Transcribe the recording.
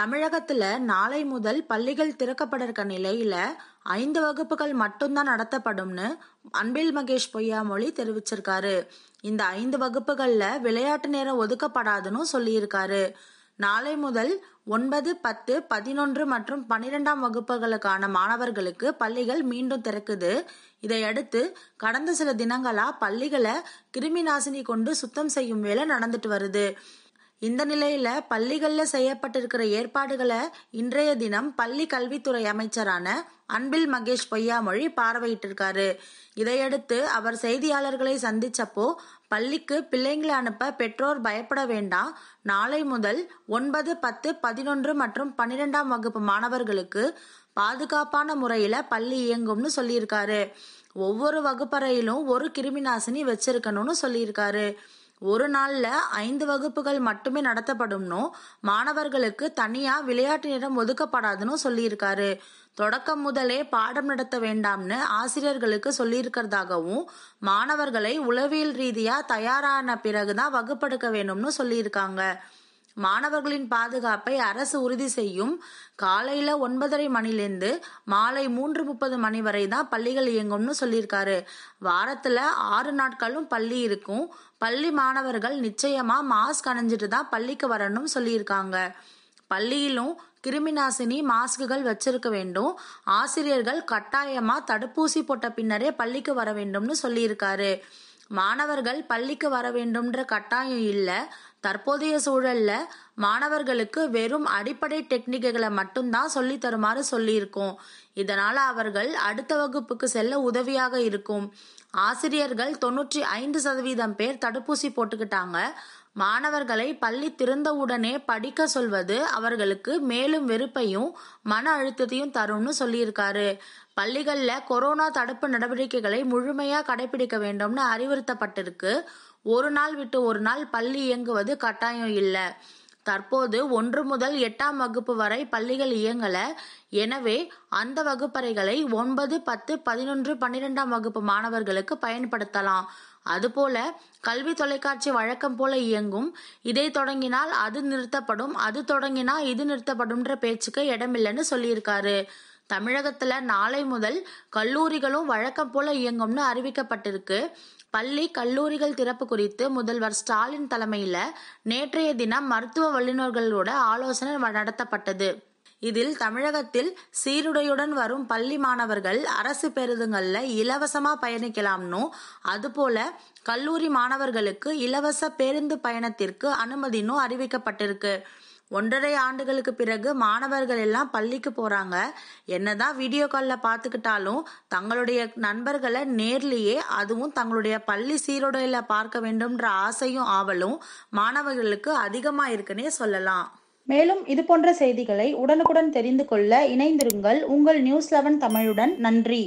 தமிழகத்துல நாளை முதல் பள்ளிகள் திறக்கப்பட இருக்க நிலையில ஐந்து வகுப்புகள் மட்டும்தான் நடத்தப்படும்னு அன்பில் மகேஷ் பொய்யாமொழி தெரிவிச்சிருக்காரு இந்த ஐந்து வகுப்புகள்ல விளையாட்டு நேரம் ஒதுக்கப்படாதுன்னு சொல்லியிருக்காரு நாளை முதல் ஒன்பது பத்து பதினொன்று மற்றும் பனிரெண்டாம் வகுப்புகளுக்கான மாணவர்களுக்கு பள்ளிகள் மீண்டும் திறக்குது இதையடுத்து கடந்த சில தினங்களா பள்ளிகளை கிருமி நாசினி கொண்டு சுத்தம் செய்யும் வேலை நடந்துட்டு வருது இந்த நிலையில பள்ளிகளில் செய்யப்பட்டிருக்கிற ஏற்பாடுகளை இன்றைய தினம் பள்ளி கல்வித்துறை அமைச்சரான அன்பில் மகேஷ் பொய்யாமொழி இருக்காரு இதையடுத்து அவர் செய்தியாளர்களை சந்திச்சப்போ பள்ளிக்கு பிள்ளைங்களை அனுப்ப பெற்றோர் பயப்பட வேண்டாம் நாளை முதல் ஒன்பது பத்து பதினொன்று மற்றும் பன்னிரெண்டாம் வகுப்பு மாணவர்களுக்கு பாதுகாப்பான முறையில பள்ளி இயங்கும்னு சொல்லியிருக்காரு ஒவ்வொரு வகுப்பறையிலும் ஒரு கிருமி நாசினி வச்சிருக்கணும்னு சொல்லியிருக்காரு ஒரு நாள்ல ஐந்து வகுப்புகள் மட்டுமே நடத்தப்படும்னோ மாணவர்களுக்கு தனியா விளையாட்டு நேரம் ஒதுக்கப்படாதுன்னு சொல்லியிருக்காரு தொடக்கம் முதலே பாடம் நடத்த வேண்டாம்னு ஆசிரியர்களுக்கு சொல்லியிருக்கிறதாகவும் மாணவர்களை உளவியல் ரீதியா தயாரான பிறகுதான் வகுப்படுக்க வேணும்னு சொல்லியிருக்காங்க மாணவர்களின் பாதுகாப்பை அரசு உறுதி செய்யும் காலையில ஒன்பதரை மணிலேருந்து மாலை மூன்று முப்பது மணி வரை தான் பள்ளிகள் இயங்கும்னு சொல்லியிருக்காரு வாரத்துல ஆறு நாட்களும் பள்ளி இருக்கும் பள்ளி மாணவர்கள் நிச்சயமா மாஸ்க் அணிஞ்சிட்டு தான் பள்ளிக்கு வரணும்னு சொல்லியிருக்காங்க பள்ளியிலும் கிருமி நாசினி மாஸ்குகள் வச்சிருக்க வேண்டும் ஆசிரியர்கள் கட்டாயமா தடுப்பூசி போட்ட பின்னரே பள்ளிக்கு வர வேண்டும்னு சொல்லியிருக்காரு மாணவர்கள் பள்ளிக்கு வர வேண்டும்ன்ற கட்டாயம் இல்லை தற்போதைய சூழல்ல மாணவர்களுக்கு வெறும் அடிப்படை டெக்னிக்குகளை மட்டும்தான் சொல்லி தருமாறு சொல்லியிருக்கோம் இதனால அவர்கள் அடுத்த வகுப்புக்கு செல்ல உதவியாக இருக்கும் ஆசிரியர்கள் தொன்னூற்றி ஐந்து சதவீதம் பேர் தடுப்பூசி போட்டுக்கிட்டாங்க மாணவர்களை பள்ளி திறந்தவுடனே படிக்க சொல்வது அவர்களுக்கு மேலும் வெறுப்பையும் மன அழுத்தத்தையும் தரும்னு சொல்லியிருக்காரு பள்ளிகளில் கொரோனா தடுப்பு நடவடிக்கைகளை முழுமையாக கடைபிடிக்க வேண்டும்னு அறிவுறுத்தப்பட்டிருக்கு ஒரு நாள் விட்டு ஒரு நாள் பள்ளி இயங்குவது கட்டாயம் இல்லை தற்போது ஒன்று முதல் எட்டாம் வகுப்பு வரை பள்ளிகள் இயங்கல எனவே அந்த வகுப்பறைகளை ஒன்பது பத்து பதினொன்று பன்னிரெண்டாம் வகுப்பு மாணவர்களுக்கு பயன்படுத்தலாம் அதுபோல கல்வி தொலைக்காட்சி வழக்கம் போல இயங்கும் இதை தொடங்கினால் அது நிறுத்தப்படும் அது தொடங்கினா இது நிறுத்தப்படும்ன்ற பேச்சுக்கு இடமில்லைன்னு சொல்லியிருக்காரு தமிழகத்துல நாளை முதல் கல்லூரிகளும் வழக்கம் போல இயங்கும்னு அறிவிக்கப்பட்டிருக்கு பள்ளி கல்லூரிகள் திறப்பு குறித்து முதல்வர் ஸ்டாலின் தலைமையில நேற்றைய தினம் மருத்துவ வல்லுநர்களோட ஆலோசனை நடத்தப்பட்டது இதில் தமிழகத்தில் சீருடையுடன் வரும் பள்ளி மாணவர்கள் அரசு பேருந்துகள்ல இலவசமா பயணிக்கலாம்னு அதுபோல கல்லூரி மாணவர்களுக்கு இலவச பேருந்து பயணத்திற்கு அனுமதினும் அறிவிக்கப்பட்டிருக்கு ஒன்றரை ஆண்டுகளுக்கு பிறகு மாணவர்கள் எல்லாம் பள்ளிக்கு போறாங்க என்னதான் வீடியோ காலில் பார்த்துக்கிட்டாலும் தங்களுடைய நண்பர்களை நேர்லேயே அதுவும் தங்களுடைய பள்ளி சீருடையில பார்க்க வேண்டும்ன்ற ஆசையும் ஆவலும் மாணவர்களுக்கு அதிகமாக இருக்குன்னே சொல்லலாம் மேலும் இதுபோன்ற செய்திகளை உடனுக்குடன் தெரிந்து கொள்ள இணைந்திருங்கள் உங்கள் நியூஸ் லெவன் தமிழுடன் நன்றி